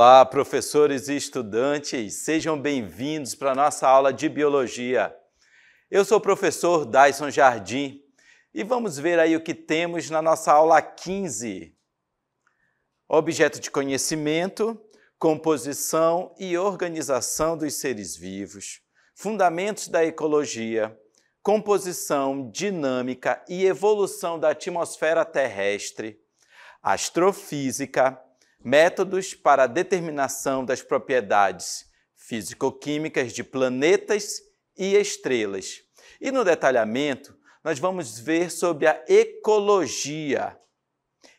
Olá, professores e estudantes, sejam bem-vindos para a nossa aula de Biologia. Eu sou o professor Dyson Jardim e vamos ver aí o que temos na nossa aula 15. Objeto de conhecimento, composição e organização dos seres vivos, fundamentos da ecologia, composição, dinâmica e evolução da atmosfera terrestre, astrofísica, métodos para a determinação das propriedades físico-químicas de planetas e estrelas. E no detalhamento, nós vamos ver sobre a ecologia.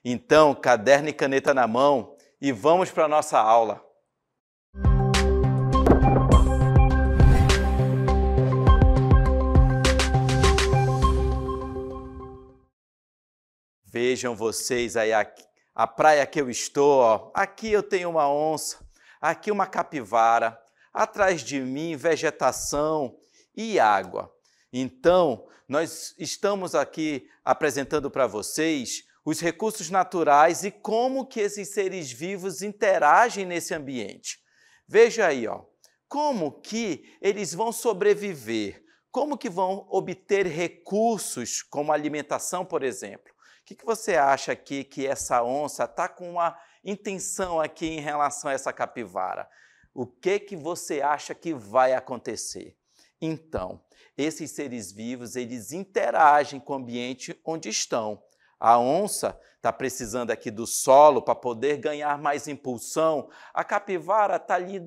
Então, caderno e caneta na mão e vamos para a nossa aula. Vejam vocês aí aqui a praia que eu estou, ó, aqui eu tenho uma onça, aqui uma capivara, atrás de mim vegetação e água. Então, nós estamos aqui apresentando para vocês os recursos naturais e como que esses seres vivos interagem nesse ambiente. Veja aí, ó, como que eles vão sobreviver, como que vão obter recursos como alimentação, por exemplo que, que você acha aqui que essa onça está com uma intenção aqui em relação a essa capivara? O que, que você acha que vai acontecer? Então, esses seres vivos, eles interagem com o ambiente onde estão. A onça está precisando aqui do solo para poder ganhar mais impulsão. A capivara está ali,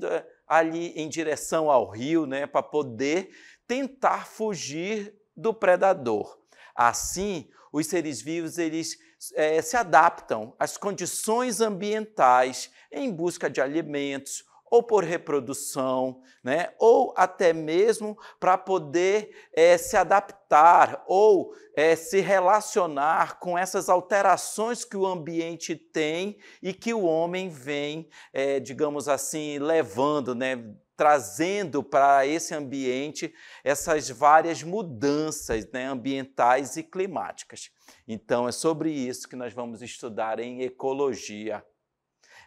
ali em direção ao rio, né, para poder tentar fugir do predador. Assim, os seres vivos eles é, se adaptam às condições ambientais em busca de alimentos ou por reprodução, né? ou até mesmo para poder é, se adaptar ou é, se relacionar com essas alterações que o ambiente tem e que o homem vem, é, digamos assim, levando, né? trazendo para esse ambiente essas várias mudanças né, ambientais e climáticas. Então, é sobre isso que nós vamos estudar em ecologia.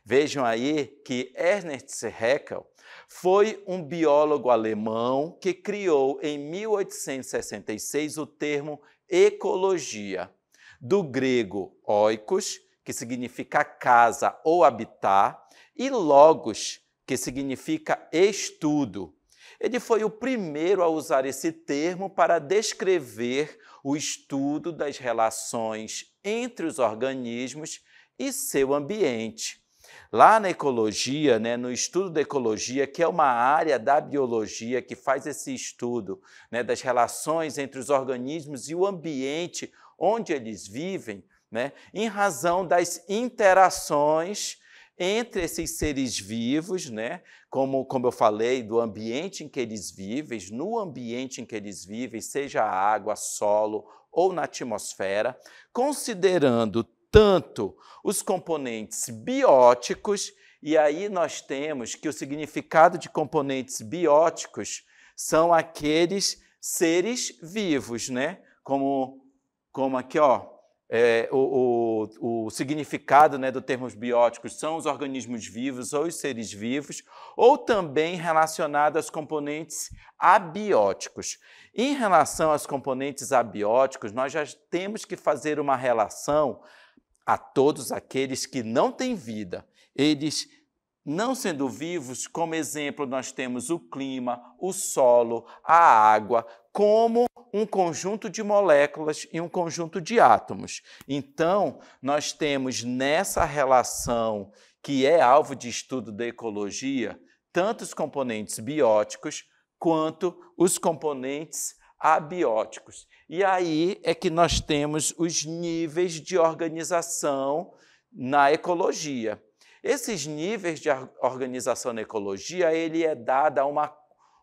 Vejam aí que Ernst Haeckel foi um biólogo alemão que criou em 1866 o termo ecologia, do grego oikos, que significa casa ou habitar, e logos, que significa estudo. Ele foi o primeiro a usar esse termo para descrever o estudo das relações entre os organismos e seu ambiente. Lá na ecologia, né, no estudo da ecologia, que é uma área da biologia que faz esse estudo né, das relações entre os organismos e o ambiente onde eles vivem, né, em razão das interações entre esses seres vivos, né? Como, como eu falei, do ambiente em que eles vivem, no ambiente em que eles vivem, seja água, solo ou na atmosfera, considerando tanto os componentes bióticos, e aí nós temos que o significado de componentes bióticos são aqueles seres vivos, né? Como, como aqui, ó, é, o, o, o, significado né, do termo bióticos são os organismos vivos ou os seres vivos, ou também relacionado aos componentes abióticos. Em relação aos componentes abióticos, nós já temos que fazer uma relação a todos aqueles que não têm vida. Eles não sendo vivos, como exemplo, nós temos o clima, o solo, a água, como um conjunto de moléculas e um conjunto de átomos. Então, nós temos nessa relação que é alvo de estudo da ecologia, tanto os componentes bióticos quanto os componentes abióticos. E aí é que nós temos os níveis de organização na ecologia. Esses níveis de organização na ecologia, ele é dado a uma,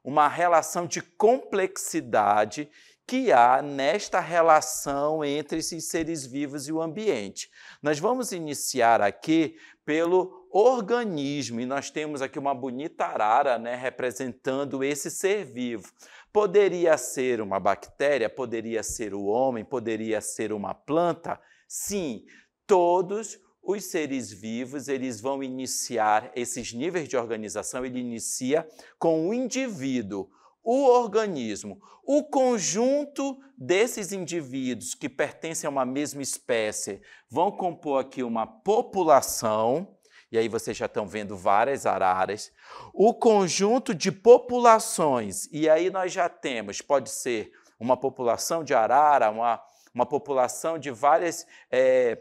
uma relação de complexidade que há nesta relação entre esses seres vivos e o ambiente. Nós vamos iniciar aqui pelo organismo, e nós temos aqui uma bonita arara né, representando esse ser vivo. Poderia ser uma bactéria, poderia ser o homem, poderia ser uma planta. Sim, todos os seres vivos eles vão iniciar esses níveis de organização, ele inicia com o indivíduo o organismo, o conjunto desses indivíduos que pertencem a uma mesma espécie, vão compor aqui uma população, e aí vocês já estão vendo várias araras, o conjunto de populações, e aí nós já temos, pode ser uma população de arara, uma, uma população de várias. É,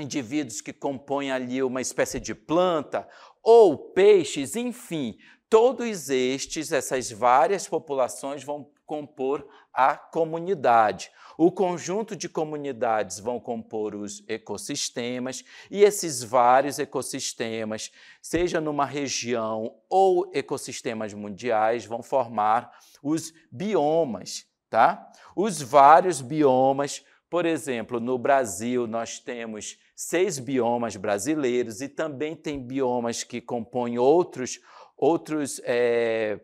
indivíduos que compõem ali uma espécie de planta, ou peixes, enfim, todos estes, essas várias populações vão compor a comunidade. O conjunto de comunidades vão compor os ecossistemas e esses vários ecossistemas, seja numa região ou ecossistemas mundiais, vão formar os biomas, tá? Os vários biomas, por exemplo, no Brasil nós temos seis biomas brasileiros e também tem biomas que compõem outros outros, é,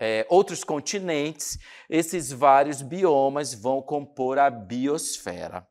é, outros continentes, esses vários biomas vão compor a biosfera.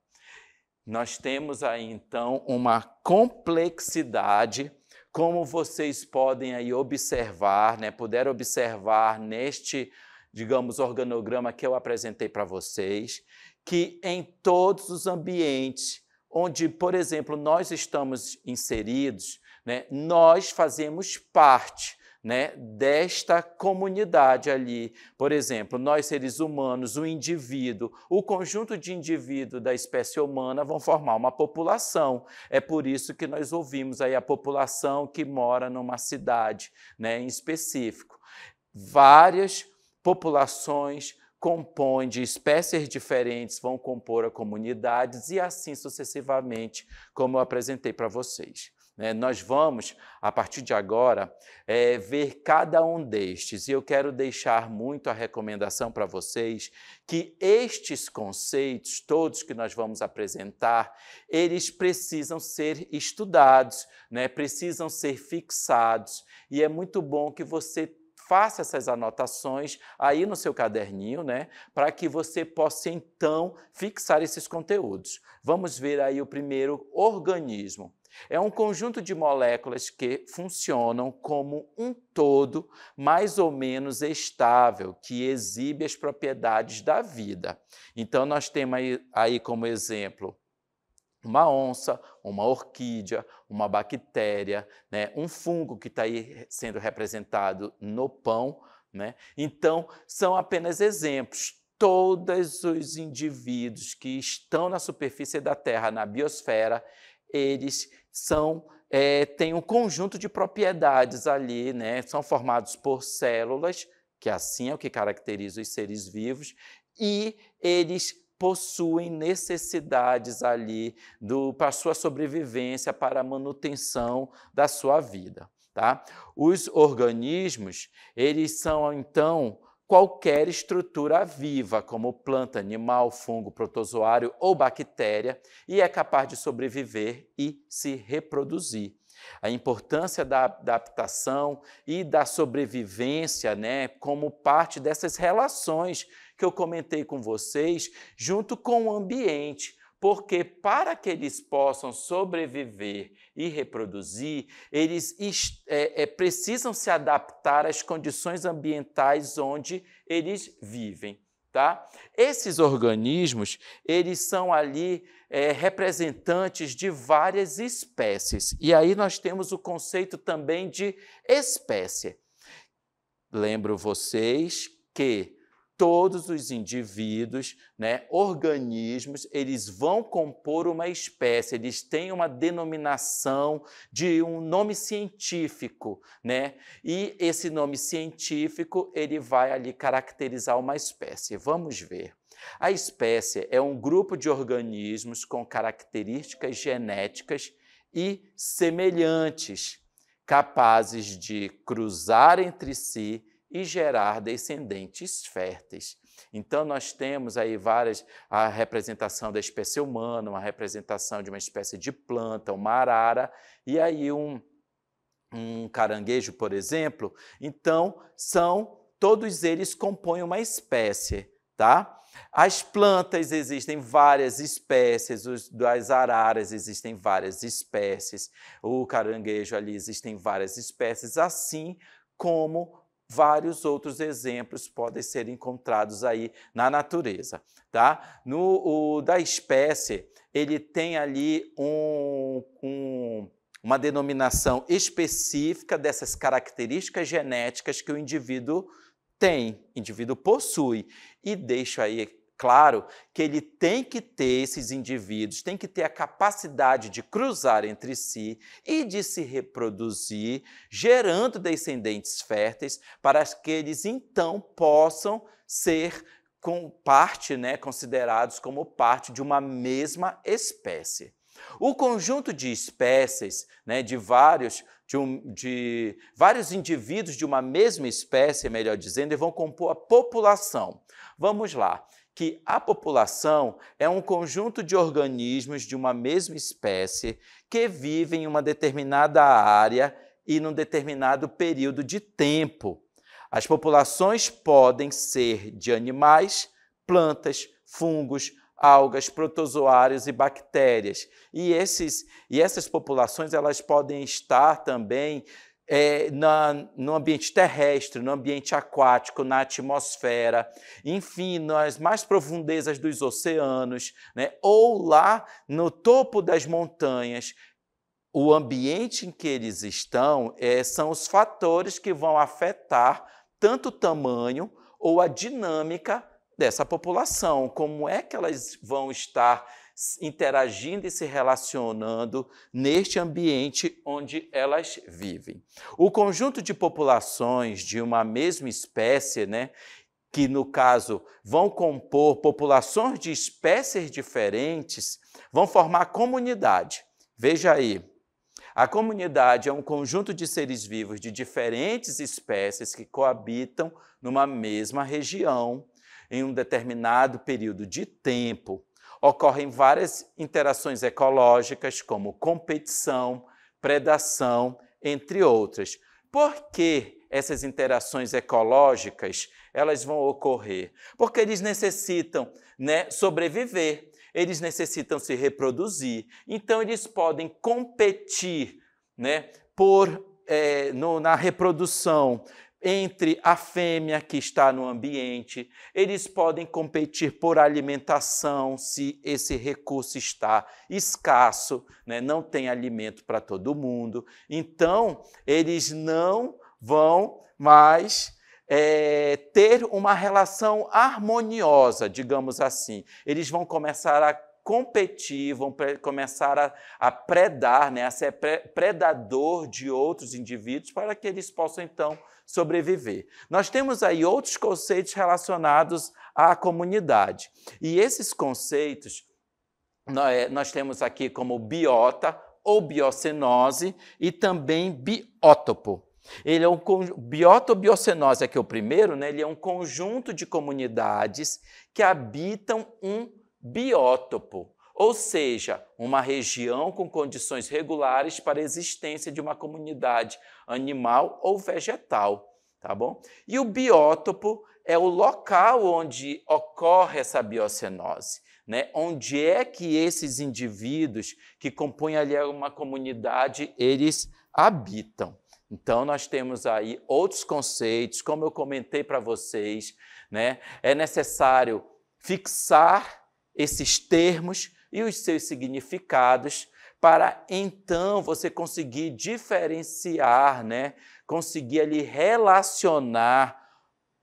Nós temos aí então uma complexidade, como vocês podem aí observar, né, puder observar neste, digamos, organograma que eu apresentei para vocês, que em todos os ambientes onde, por exemplo, nós estamos inseridos, né, nós fazemos parte né, desta comunidade ali. Por exemplo, nós seres humanos, o indivíduo, o conjunto de indivíduo da espécie humana vão formar uma população. É por isso que nós ouvimos aí a população que mora numa cidade, né, em específico. Várias populações compõem de espécies diferentes vão compor a comunidades e assim sucessivamente, como eu apresentei para vocês. Né? Nós vamos, a partir de agora, é, ver cada um destes. E eu quero deixar muito a recomendação para vocês que estes conceitos, todos que nós vamos apresentar, eles precisam ser estudados, né? precisam ser fixados. E é muito bom que você faça essas anotações aí no seu caderninho, né, para que você possa então fixar esses conteúdos. Vamos ver aí o primeiro organismo. É um conjunto de moléculas que funcionam como um todo mais ou menos estável, que exibe as propriedades da vida. Então, nós temos aí, aí como exemplo uma onça, uma orquídea, uma bactéria, né? um fungo que está aí sendo representado no pão. Né? Então, são apenas exemplos todos os indivíduos que estão na superfície da Terra, na biosfera, eles são é, tem um conjunto de propriedades ali, né? São formados por células, que assim é o que caracteriza os seres vivos, e eles possuem necessidades ali do para sua sobrevivência, para a manutenção da sua vida, tá? Os organismos, eles são então qualquer estrutura viva, como planta, animal, fungo, protozoário ou bactéria, e é capaz de sobreviver e se reproduzir. A importância da adaptação e da sobrevivência, né, como parte dessas relações que eu comentei com vocês, junto com o ambiente porque para que eles possam sobreviver e reproduzir, eles é, é, precisam se adaptar às condições ambientais onde eles vivem. Tá? Esses organismos, eles são ali é, representantes de várias espécies. E aí nós temos o conceito também de espécie. Lembro vocês que todos os indivíduos, né, organismos, eles vão compor uma espécie, eles têm uma denominação de um nome científico, né? E esse nome científico, ele vai ali caracterizar uma espécie. Vamos ver. A espécie é um grupo de organismos com características genéticas e semelhantes, capazes de cruzar entre si e gerar descendentes férteis. Então, nós temos aí várias, a representação da espécie humana, uma representação de uma espécie de planta, uma arara, e aí um, um caranguejo, por exemplo. Então, são, todos eles compõem uma espécie, tá? As plantas existem várias espécies, os, as araras existem várias espécies, o caranguejo ali existem várias espécies, assim como vários outros exemplos podem ser encontrados aí na natureza, tá? No da espécie, ele tem ali um, um, uma denominação específica dessas características genéticas que o indivíduo tem, indivíduo possui. E deixo aí Claro que ele tem que ter esses indivíduos, tem que ter a capacidade de cruzar entre si e de se reproduzir, gerando descendentes férteis para que eles então possam ser com parte, né, considerados como parte de uma mesma espécie. O conjunto de espécies, né, de vários de, um, de, vários indivíduos de uma mesma espécie, melhor dizendo, vão compor a população. Vamos lá que a população é um conjunto de organismos de uma mesma espécie que vivem em uma determinada área e num determinado período de tempo. As populações podem ser de animais, plantas, fungos, algas, protozoários e bactérias. E, esses, e essas populações elas podem estar também é, na, no ambiente terrestre, no ambiente aquático, na atmosfera, enfim, nas mais profundezas dos oceanos, né? ou lá no topo das montanhas. O ambiente em que eles estão é, são os fatores que vão afetar tanto o tamanho ou a dinâmica dessa população. Como é que elas vão estar interagindo e se relacionando neste ambiente onde elas vivem. O conjunto de populações de uma mesma espécie, né, que no caso vão compor populações de espécies diferentes, vão formar comunidade. Veja aí, a comunidade é um conjunto de seres vivos de diferentes espécies que coabitam numa mesma região em um determinado período de tempo, ocorrem várias interações ecológicas, como competição, predação, entre outras. Por que essas interações ecológicas elas vão ocorrer? Porque eles necessitam né, sobreviver, eles necessitam se reproduzir, então eles podem competir né, por, é, no, na reprodução entre a fêmea que está no ambiente, eles podem competir por alimentação se esse recurso está escasso, né? não tem alimento para todo mundo. Então, eles não vão mais é, ter uma relação harmoniosa, digamos assim. Eles vão começar a competir, vão começar a, a, predar, né, a ser pre predador de outros indivíduos para que eles possam então sobreviver. Nós temos aí outros conceitos relacionados à comunidade. E esses conceitos é, nós temos aqui como biota ou biocenose e também biótopo. Ele é um biocenose. aqui é, é o primeiro, né? Ele é um conjunto de comunidades que habitam um biótopo ou seja, uma região com condições regulares para a existência de uma comunidade animal ou vegetal, tá bom? E o biótopo é o local onde ocorre essa biocenose, né? Onde é que esses indivíduos que compõem ali uma comunidade, eles habitam. Então, nós temos aí outros conceitos, como eu comentei para vocês, né? É necessário fixar esses termos e os seus significados, para então você conseguir diferenciar, né? conseguir ali relacionar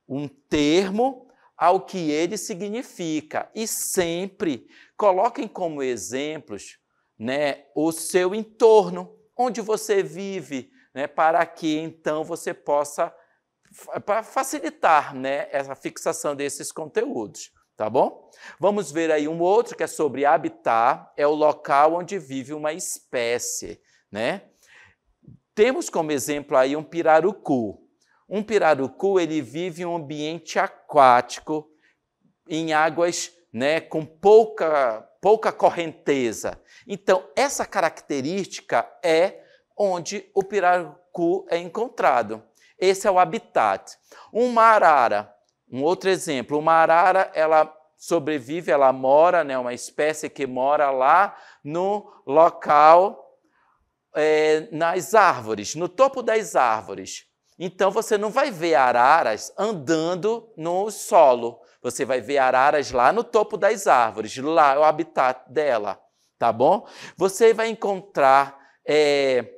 um termo ao que ele significa. E sempre coloquem como exemplos né, o seu entorno, onde você vive, né, para que então você possa para facilitar né, essa fixação desses conteúdos tá bom? Vamos ver aí um outro que é sobre habitar, é o local onde vive uma espécie, né? Temos como exemplo aí um pirarucu. Um pirarucu, ele vive em um ambiente aquático, em águas, né, com pouca pouca correnteza. Então, essa característica é onde o pirarucu é encontrado. Esse é o habitat. Uma arara, um outro exemplo, uma arara, ela sobrevive, ela mora, né, uma espécie que mora lá no local, é, nas árvores, no topo das árvores. Então você não vai ver araras andando no solo. Você vai ver araras lá no topo das árvores, lá o habitat dela, tá bom? Você vai encontrar é,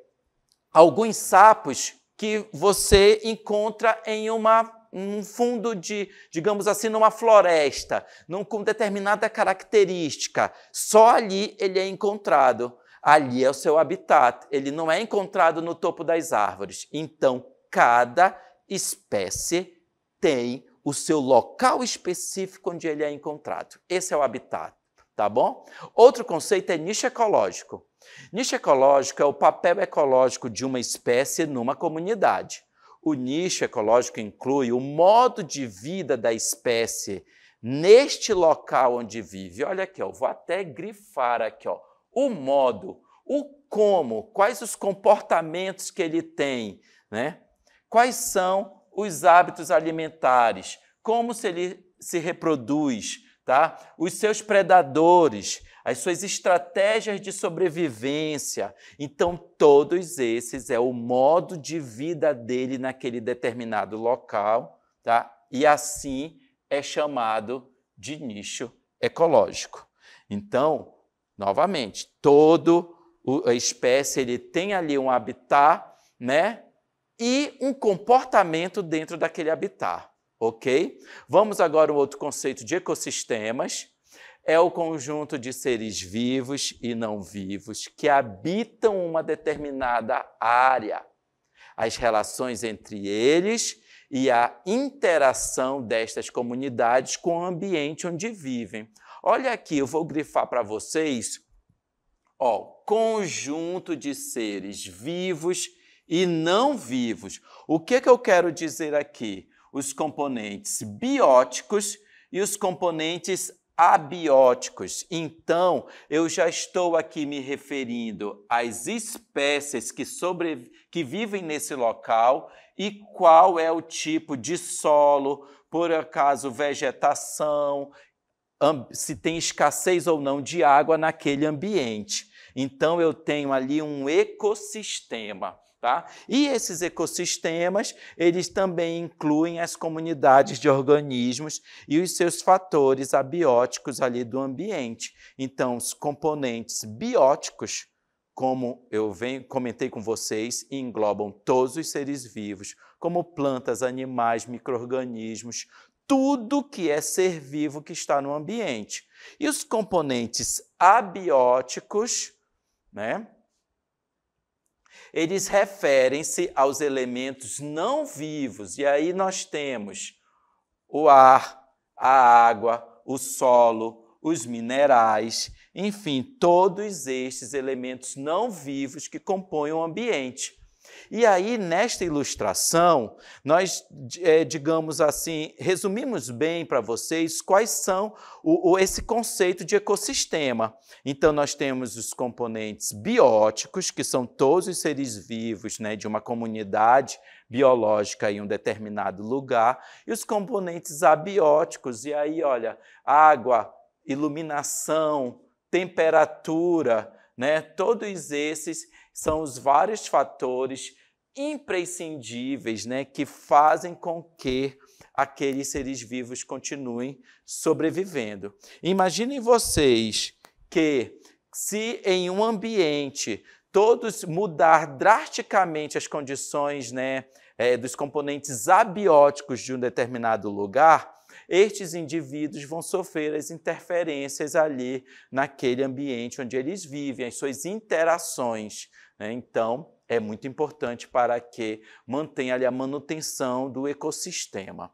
alguns sapos que você encontra em uma um fundo de, digamos assim, numa floresta, num, com determinada característica. Só ali ele é encontrado. Ali é o seu habitat. Ele não é encontrado no topo das árvores. Então, cada espécie tem o seu local específico onde ele é encontrado. Esse é o habitat, tá bom? Outro conceito é nicho ecológico. Nicho ecológico é o papel ecológico de uma espécie numa comunidade. O nicho ecológico inclui o modo de vida da espécie neste local onde vive. Olha aqui, ó, vou até grifar aqui, ó, o modo, o como, quais os comportamentos que ele tem, né? Quais são os hábitos alimentares, como se ele se reproduz, tá? Os seus predadores, as suas estratégias de sobrevivência. Então, todos esses é o modo de vida dele naquele determinado local, tá? E assim é chamado de nicho ecológico. Então, novamente, todo a espécie ele tem ali um habitat, né? E um comportamento dentro daquele habitat ok? Vamos agora um outro conceito de ecossistemas. É o conjunto de seres vivos e não vivos que habitam uma determinada área. As relações entre eles e a interação destas comunidades com o ambiente onde vivem. Olha aqui, eu vou grifar para vocês, ó, conjunto de seres vivos e não vivos. O que, que eu quero dizer aqui? os componentes bióticos e os componentes abióticos. Então, eu já estou aqui me referindo às espécies que, sobre... que vivem nesse local e qual é o tipo de solo, por acaso vegetação, se tem escassez ou não de água naquele ambiente. Então, eu tenho ali um ecossistema. Tá? E esses ecossistemas, eles também incluem as comunidades de organismos e os seus fatores abióticos ali do ambiente. Então, os componentes bióticos, como eu venho, comentei com vocês, englobam todos os seres vivos, como plantas, animais, micro-organismos, tudo que é ser vivo que está no ambiente. E os componentes abióticos, né? Eles referem-se aos elementos não vivos, e aí nós temos o ar, a água, o solo, os minerais, enfim, todos estes elementos não vivos que compõem o ambiente. E aí, nesta ilustração, nós, é, digamos assim, resumimos bem para vocês quais são o, o, esse conceito de ecossistema. Então, nós temos os componentes bióticos, que são todos os seres vivos né, de uma comunidade biológica em um determinado lugar, e os componentes abióticos. E aí, olha, água, iluminação, temperatura, né? Todos esses são os vários fatores imprescindíveis, né, que fazem com que aqueles seres vivos continuem sobrevivendo. Imaginem vocês que se em um ambiente todos mudar drasticamente as condições, né, é, dos componentes abióticos de um determinado lugar, estes indivíduos vão sofrer as interferências ali naquele ambiente onde eles vivem, as suas interações. Né? Então, é muito importante para que mantenha ali a manutenção do ecossistema.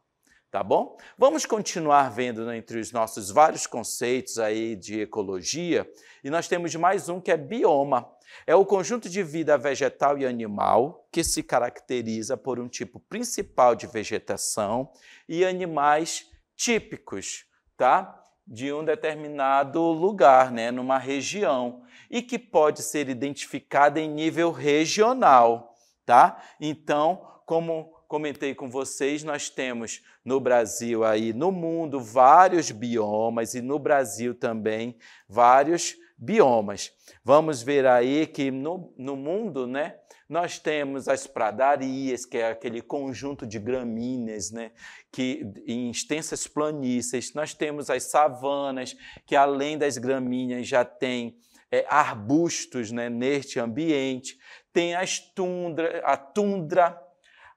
Tá bom? Vamos continuar vendo né, entre os nossos vários conceitos aí de ecologia, e nós temos mais um que é bioma. É o conjunto de vida vegetal e animal que se caracteriza por um tipo principal de vegetação e animais típicos, tá? de um determinado lugar, né, numa região, e que pode ser identificada em nível regional, tá? Então, como comentei com vocês, nós temos no Brasil aí, no mundo, vários biomas e no Brasil também vários biomas. Vamos ver aí que no, no mundo, né, nós temos as pradarias, que é aquele conjunto de gramíneas, né, que em extensas planícies. Nós temos as savanas, que além das gramíneas já tem é, arbustos né, neste ambiente. Tem as tundra, a tundra,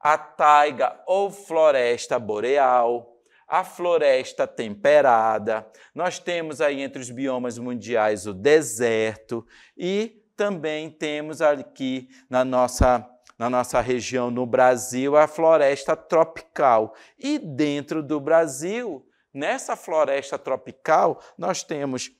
a taiga ou floresta boreal a floresta temperada, nós temos aí entre os biomas mundiais o deserto e também temos aqui na nossa na nossa região no Brasil a floresta tropical. E dentro do Brasil, nessa floresta tropical, nós temos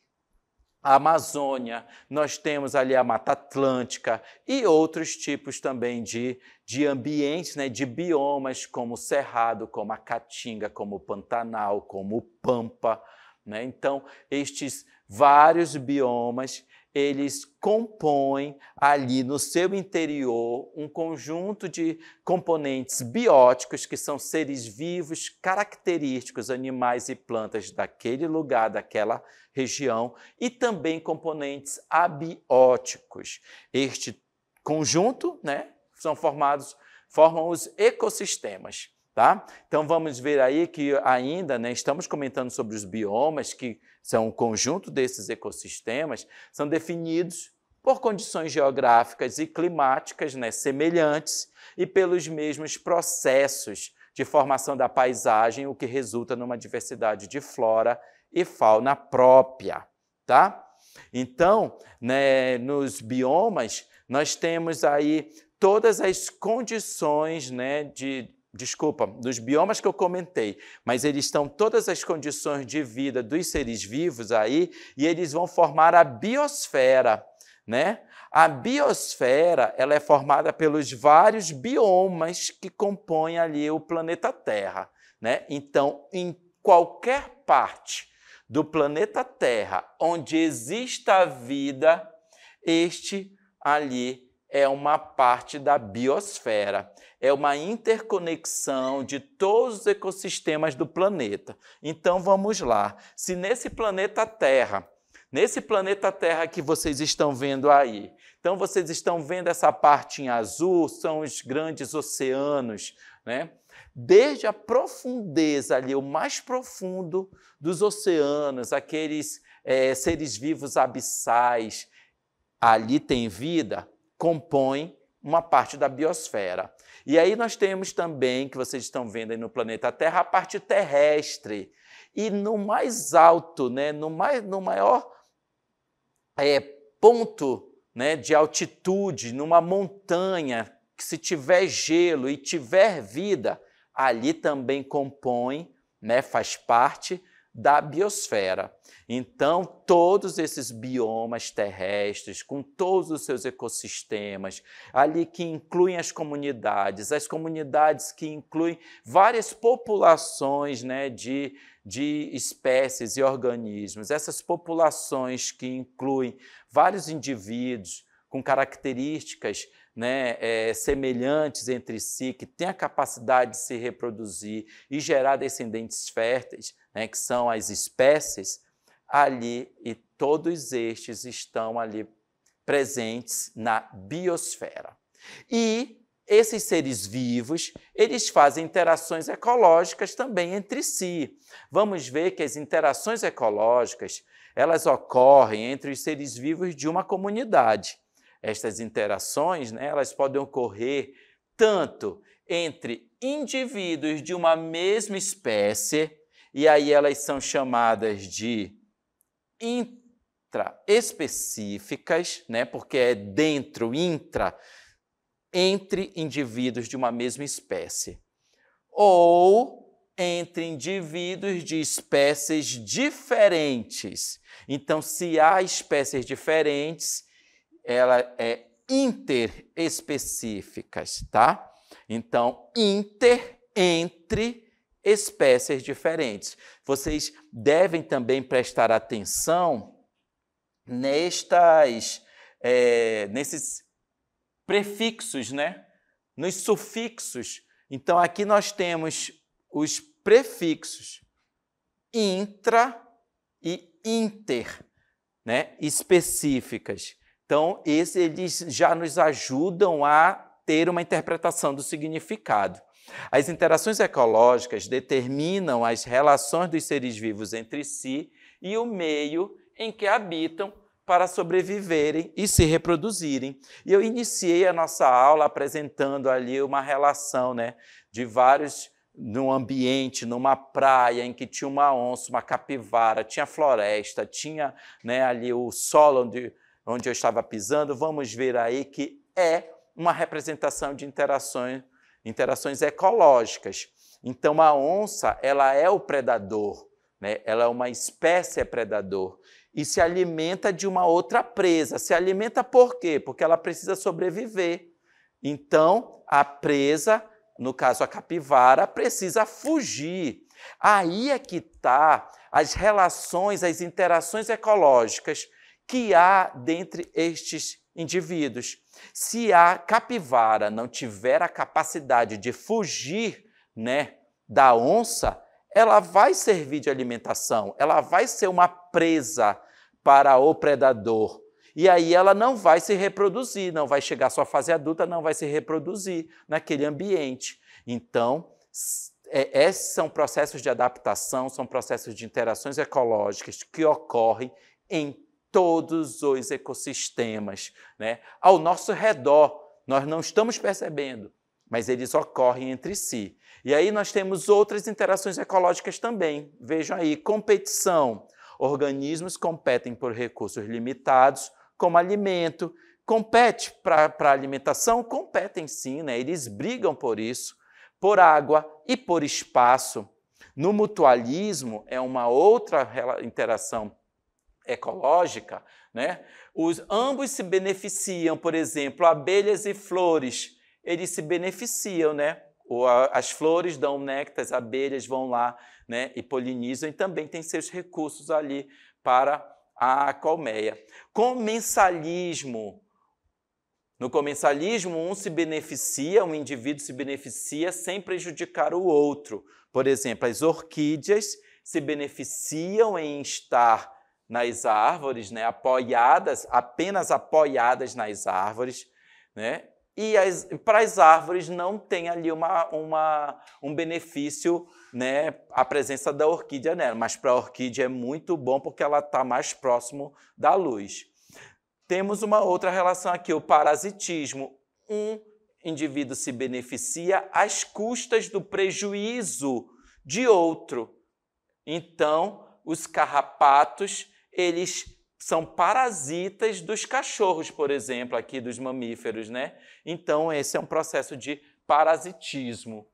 a Amazônia, nós temos ali a Mata Atlântica e outros tipos também de, de ambientes, né, de biomas, como o Cerrado, como a Caatinga, como o Pantanal, como o Pampa, né? Então, estes vários biomas, eles compõem ali no seu interior um conjunto de componentes bióticos, que são seres vivos característicos, animais e plantas daquele lugar, daquela região, e também componentes abióticos. Este conjunto, né, são formados, formam os ecossistemas. Tá? Então vamos ver aí que ainda né, estamos comentando sobre os biomas, que são o um conjunto desses ecossistemas, são definidos por condições geográficas e climáticas né, semelhantes e pelos mesmos processos de formação da paisagem, o que resulta numa diversidade de flora e fauna própria. Tá? Então, né, nos biomas, nós temos aí todas as condições né, de desculpa, dos biomas que eu comentei, mas eles estão todas as condições de vida dos seres vivos aí e eles vão formar a biosfera, né? A biosfera, ela é formada pelos vários biomas que compõem ali o planeta Terra, né? Então, em qualquer parte do planeta Terra onde exista vida, este ali é uma parte da biosfera, é uma interconexão de todos os ecossistemas do planeta. Então vamos lá. Se nesse planeta Terra, nesse planeta Terra que vocês estão vendo aí, então vocês estão vendo essa parte em azul, são os grandes oceanos, né? Desde a profundeza ali, o mais profundo dos oceanos, aqueles é, seres vivos abissais, ali tem vida, compõe uma parte da biosfera. E aí nós temos também, que vocês estão vendo aí no planeta Terra, a parte terrestre. E no mais alto, né, no, mais, no maior é, ponto né, de altitude, numa montanha, que se tiver gelo e tiver vida, ali também compõe, né, faz parte da biosfera. Então, todos esses biomas terrestres, com todos os seus ecossistemas, ali que incluem as comunidades, as comunidades que incluem várias populações né, de, de espécies e organismos, essas populações que incluem vários indivíduos com características né, é, semelhantes entre si, que têm a capacidade de se reproduzir e gerar descendentes férteis, né, que são as espécies, ali e todos estes estão ali presentes na biosfera. E esses seres vivos, eles fazem interações ecológicas também entre si. Vamos ver que as interações ecológicas, elas ocorrem entre os seres vivos de uma comunidade. Estas interações, né, elas podem ocorrer tanto entre indivíduos de uma mesma espécie, e aí elas são chamadas de intraespecíficas, né, porque é dentro, intra, entre indivíduos de uma mesma espécie, ou entre indivíduos de espécies diferentes. Então, se há espécies diferentes, ela é interespecíficas, tá? Então, inter, entre espécies diferentes. Vocês devem também prestar atenção nestas, é, nesses prefixos, né? Nos sufixos. Então, aqui nós temos os prefixos intra e inter, né? Específicas. Então, esse, eles já nos ajudam a ter uma interpretação do significado. As interações ecológicas determinam as relações dos seres vivos entre si e o meio em que habitam para sobreviverem e se reproduzirem. E eu iniciei a nossa aula apresentando ali uma relação né, de vários num ambiente, numa praia em que tinha uma onça, uma capivara, tinha floresta, tinha né, ali o solo onde onde eu estava pisando, vamos ver aí que é uma representação de interações, interações ecológicas. Então, a onça ela é o predador, né? ela é uma espécie predador e se alimenta de uma outra presa. Se alimenta por quê? Porque ela precisa sobreviver. Então, a presa, no caso a capivara, precisa fugir. Aí é que está as relações, as interações ecológicas que há dentre estes indivíduos. Se a capivara não tiver a capacidade de fugir, né, da onça, ela vai servir de alimentação, ela vai ser uma presa para o predador. E aí ela não vai se reproduzir, não vai chegar à sua fase adulta, não vai se reproduzir naquele ambiente. Então, é, esses são processos de adaptação, são processos de interações ecológicas que ocorrem em todos os ecossistemas né, ao nosso redor. Nós não estamos percebendo, mas eles ocorrem entre si. E aí nós temos outras interações ecológicas também. Vejam aí: competição. Organismos competem por recursos limitados, como alimento. Compete para alimentação? Competem sim, né? eles brigam por isso, por água e por espaço. No mutualismo, é uma outra interação ecológica, né? Os, ambos se beneficiam, por exemplo, abelhas e flores, eles se beneficiam, né? Ou a, as flores dão néctar, as abelhas vão lá né, e polinizam, e também tem seus recursos ali para a colmeia. Comensalismo. No comensalismo, um se beneficia, um indivíduo se beneficia sem prejudicar o outro. Por exemplo, as orquídeas se beneficiam em estar nas árvores, né, apoiadas, apenas apoiadas nas árvores, né? E as, para as árvores não tem ali uma, uma, um benefício, né, a presença da orquídea nela, mas para a orquídea é muito bom porque ela está mais próximo da luz. Temos uma outra relação aqui, o parasitismo. Um indivíduo se beneficia às custas do prejuízo de outro. Então, os carrapatos eles são parasitas dos cachorros, por exemplo, aqui dos mamíferos, né? Então, esse é um processo de parasitismo.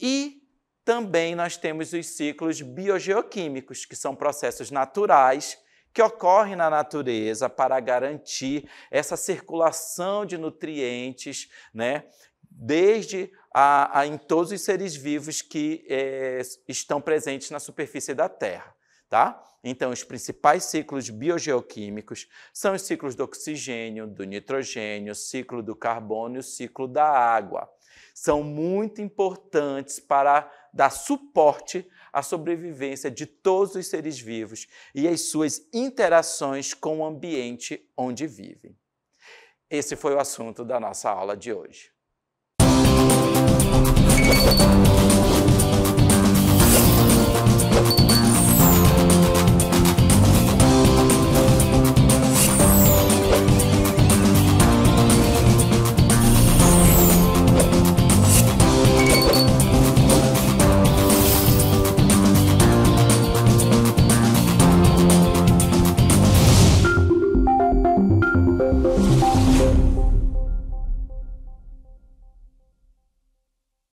E também nós temos os ciclos biogeoquímicos, que são processos naturais que ocorrem na natureza para garantir essa circulação de nutrientes, né? Desde a, a em todos os seres vivos que é, estão presentes na superfície da Terra. Tá? Então, os principais ciclos biogeoquímicos são os ciclos do oxigênio, do nitrogênio, ciclo do carbono e o ciclo da água. São muito importantes para dar suporte à sobrevivência de todos os seres vivos e as suas interações com o ambiente onde vivem. Esse foi o assunto da nossa aula de hoje.